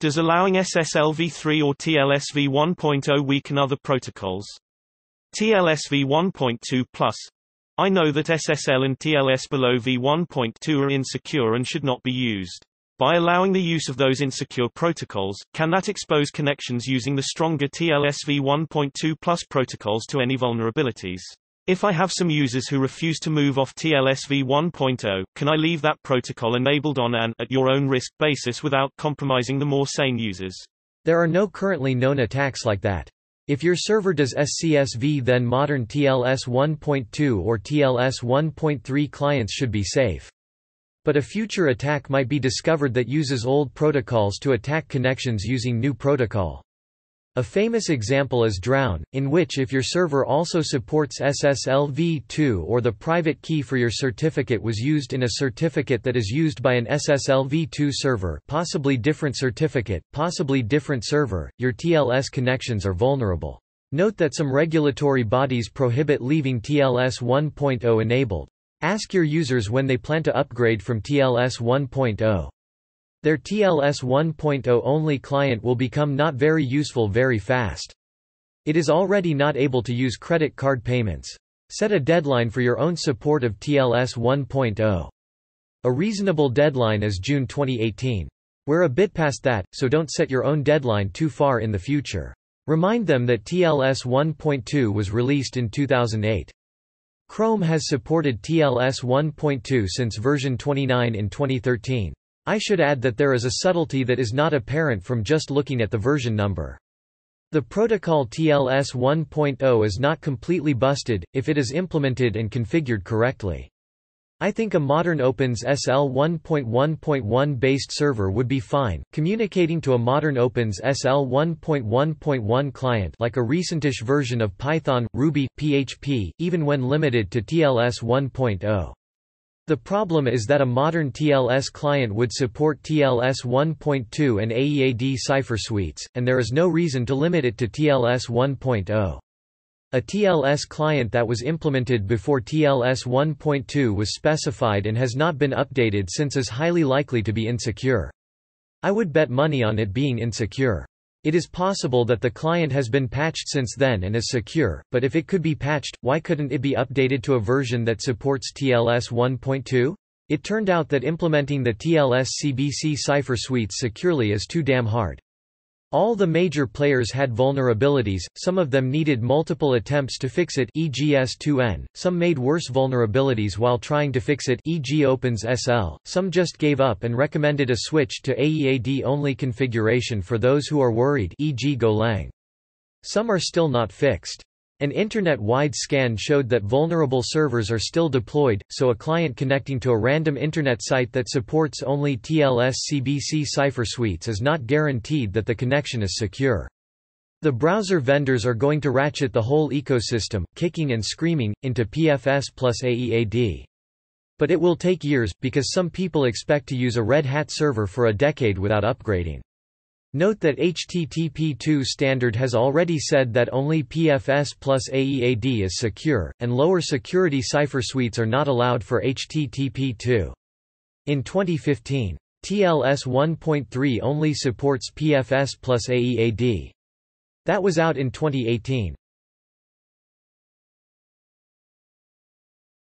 Does allowing SSLv3 or TLSv 1.0 weaken other protocols? TLSv 1.2 plus. I know that SSL and TLS below v1.2 are insecure and should not be used. By allowing the use of those insecure protocols, can that expose connections using the stronger TLS v1.2 plus protocols to any vulnerabilities? If I have some users who refuse to move off TLS v 1.0, can I leave that protocol enabled on an at your own risk basis without compromising the more sane users? There are no currently known attacks like that. If your server does SCSV then modern TLS 1.2 or TLS 1.3 clients should be safe. But a future attack might be discovered that uses old protocols to attack connections using new protocol. A famous example is Drown, in which if your server also supports SSL v2 or the private key for your certificate was used in a certificate that is used by an SSL v2 server possibly different certificate, possibly different server, your TLS connections are vulnerable. Note that some regulatory bodies prohibit leaving TLS 1.0 enabled. Ask your users when they plan to upgrade from TLS 1.0. Their TLS 1.0 only client will become not very useful very fast. It is already not able to use credit card payments. Set a deadline for your own support of TLS 1.0. A reasonable deadline is June 2018. We're a bit past that, so don't set your own deadline too far in the future. Remind them that TLS 1.2 was released in 2008. Chrome has supported TLS 1.2 since version 29 in 2013. I should add that there is a subtlety that is not apparent from just looking at the version number. The protocol TLS 1.0 is not completely busted, if it is implemented and configured correctly. I think a modern Openssl 1.1.1 based server would be fine, communicating to a modern Openssl 1.1.1 client like a recentish version of Python, Ruby, PHP, even when limited to TLS 1.0. The problem is that a modern TLS client would support TLS 1.2 and AEAD cipher suites, and there is no reason to limit it to TLS 1.0. A TLS client that was implemented before TLS 1.2 was specified and has not been updated since is highly likely to be insecure. I would bet money on it being insecure. It is possible that the client has been patched since then and is secure, but if it could be patched, why couldn't it be updated to a version that supports TLS 1.2? It turned out that implementing the TLS CBC cipher suites securely is too damn hard. All the major players had vulnerabilities, some of them needed multiple attempts to fix it e.g. S2N, some made worse vulnerabilities while trying to fix it e.g. OpenSSL, some just gave up and recommended a switch to AEAD-only configuration for those who are worried e.g. Golang. Some are still not fixed. An internet-wide scan showed that vulnerable servers are still deployed, so a client connecting to a random internet site that supports only TLS-CBC cipher suites is not guaranteed that the connection is secure. The browser vendors are going to ratchet the whole ecosystem, kicking and screaming, into PFS plus AEAD. But it will take years, because some people expect to use a Red Hat server for a decade without upgrading. Note that HTTP2 standard has already said that only PFS plus AEAD is secure, and lower security cipher suites are not allowed for HTTP2. In 2015, TLS 1.3 only supports PFS plus AEAD. That was out in 2018.